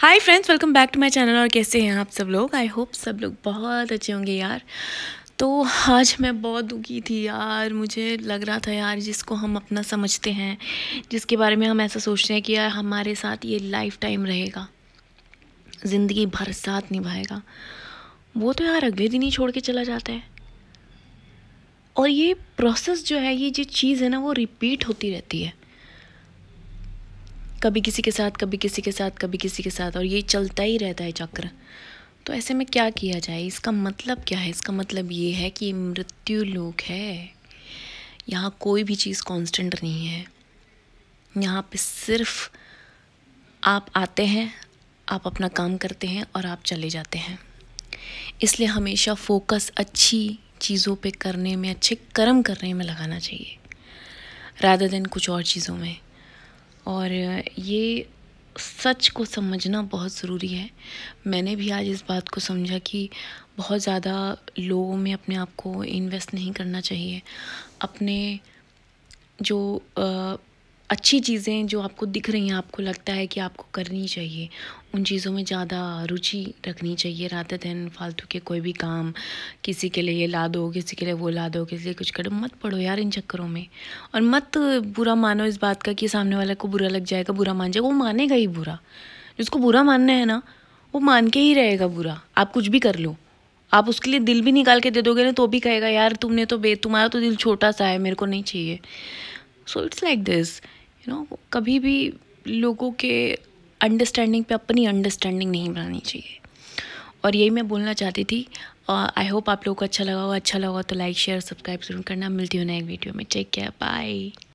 hi friends welcome back to my channel और कैसे हैं आप सब लोग आई होप सब लोग बहुत अच्छे होंगे यार तो आज मैं बहुत दुखी थी यार मुझे लग रहा था यार जिसको हम अपना समझते हैं जिसके बारे में हम ऐसा सोचते हैं कि यार हमारे साथ ये लाइफ टाइम रहेगा ज़िंदगी भर साथ निभाएगा वो तो यार अगले दिन ही छोड़ के चला जाता है और ये प्रोसेस जो है ये जो चीज़ है ना वो रिपीट होती रहती है कभी किसी के साथ कभी किसी के साथ कभी किसी के साथ और ये चलता ही रहता है चक्र तो ऐसे में क्या किया जाए इसका मतलब क्या है इसका मतलब ये है कि मृत्यु लोक है यहाँ कोई भी चीज़ कांस्टेंट नहीं है यहाँ पे सिर्फ आप आते हैं आप अपना काम करते हैं और आप चले जाते हैं इसलिए हमेशा फोकस अच्छी चीज़ों पे करने में अच्छे कर्म करने में लगाना चाहिए राधा दिन कुछ और चीज़ों में और ये सच को समझना बहुत ज़रूरी है मैंने भी आज इस बात को समझा कि बहुत ज़्यादा लोगों में अपने आप को इन्वेस्ट नहीं करना चाहिए अपने जो अच्छी चीज़ें जो आपको दिख रही हैं आपको लगता है कि आपको करनी चाहिए उन चीज़ों में ज़्यादा रुचि रखनी चाहिए रात दिन फालतू के कोई भी काम किसी के लिए ये ला दो किसी के लिए वो ला दो किसी के लिए कुछ करो मत पढ़ो यार इन चक्करों में और मत बुरा मानो इस बात का कि सामने वाले को बुरा लग जाएगा बुरा मान जाएगा वो मानेगा ही बुरा जिसको बुरा मानना है ना वो मान के ही रहेगा बुरा आप कुछ भी कर लो आप उसके लिए दिल भी निकाल के दे दोगे ना तो भी कहेगा यार तुमने तो बे तुम्हारा तो दिल छोटा सा है मेरे को नहीं चाहिए so it's like this you know कभी भी लोगों के अंडरस्टैंडिंग पे अपनी अंडरस्टैंडिंग नहीं बनानी चाहिए और यही मैं बोलना चाहती थी आई होप आप लोगों को अच्छा लगा होगा अच्छा लगा तो लाइक शेयर सब्सक्राइब जरूर करना मिलती हूँ नए वीडियो में टेक केयर बाय